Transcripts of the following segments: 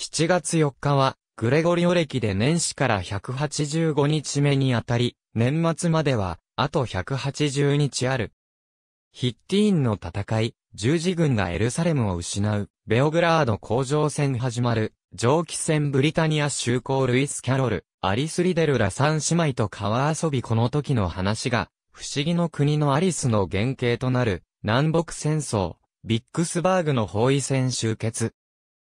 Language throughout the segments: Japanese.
7月4日は、グレゴリオ歴で年始から185日目にあたり、年末までは、あと180日ある。ヒッティーンの戦い、十字軍がエルサレムを失う、ベオグラード工場戦始まる、蒸気船ブリタニア就航ルイス・キャロル、アリス・リデルら三姉妹と川遊びこの時の話が、不思議の国のアリスの原型となる、南北戦争、ビックスバーグの包囲戦終結。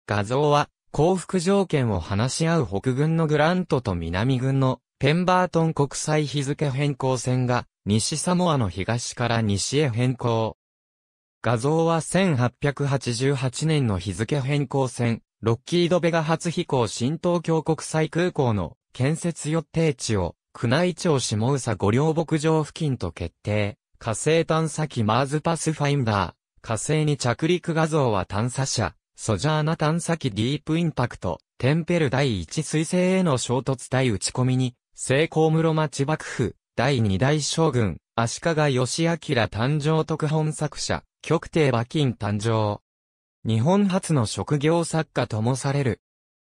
画像は、幸福条件を話し合う北軍のグラントと南軍のペンバートン国際日付変更線が西サモアの東から西へ変更。画像は1888年の日付変更線、ロッキードベガ初飛行新東京国際空港の建設予定地を宮内庁下宇佐五両牧場付近と決定。火星探査機マーズパスファインダー。火星に着陸画像は探査車、ソジャーナ探査機ディープインパクト、テンペル第1彗星への衝突対打ち込みに、成功室町幕府、第2代将軍、足利義明誕生特本作者、極帝馬琴誕生。日本初の職業作家ともされる。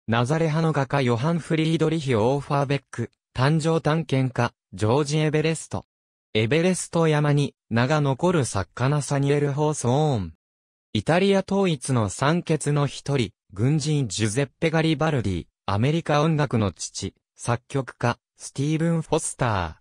ナザレ派の画家ヨハン・フリードリヒ・オーファーベック、誕生探検家、ジョージ・エベレスト。エベレスト山に名が残る作家ナサニエル・ホーソーン。イタリア統一の三傑の一人、軍人ジュゼッペ・ガリバルディ、アメリカ音楽の父、作曲家、スティーブン・フォスター。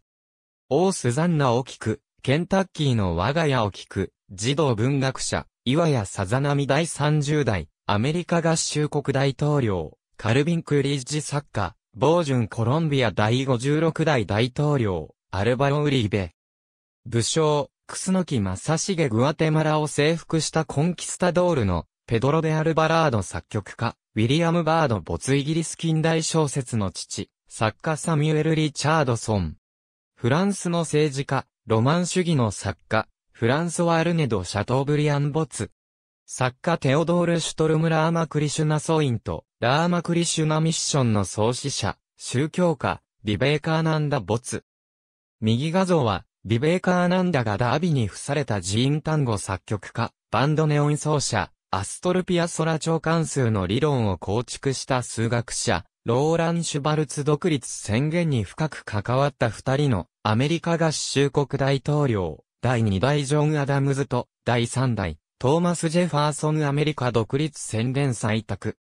オー・スザンナを聞く、ケンタッキーの我が家を聞く、児童文学者、岩屋さざなみ第30代、アメリカ合衆国大統領、カルビン・クリッジ作家、ボージュン・コロンビア第56代大統領、アルバロ・ウリーベ。武将、楠木正成グアテマラを征服したコンキスタドールのペドロ・デ・アルバラード作曲家、ウィリアム・バード没イギリス近代小説の父、作家サミュエル・リチャードソン。フランスの政治家、ロマン主義の作家、フランソワ・アルネド・シャトーブリアン・ボツ。作家テオドール・シュトルム・ラーマ・クリシュナ・ソインと、ラーマ・クリシュナ・ミッションの創始者、宗教家、ビベーカーナンダ・ボツ。右画像は、ビベーカーナンダがダービに付されたジンタ単語作曲家、バンドネオン奏者、アストルピアソラ長関数の理論を構築した数学者、ローラン・シュバルツ独立宣言に深く関わった二人のアメリカ合衆国大統領、第二代ジョン・アダムズと第三代トーマス・ジェファーソン・アメリカ独立宣言採択。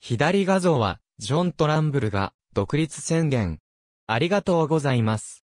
左画像はジョン・トランブルが独立宣言。ありがとうございます。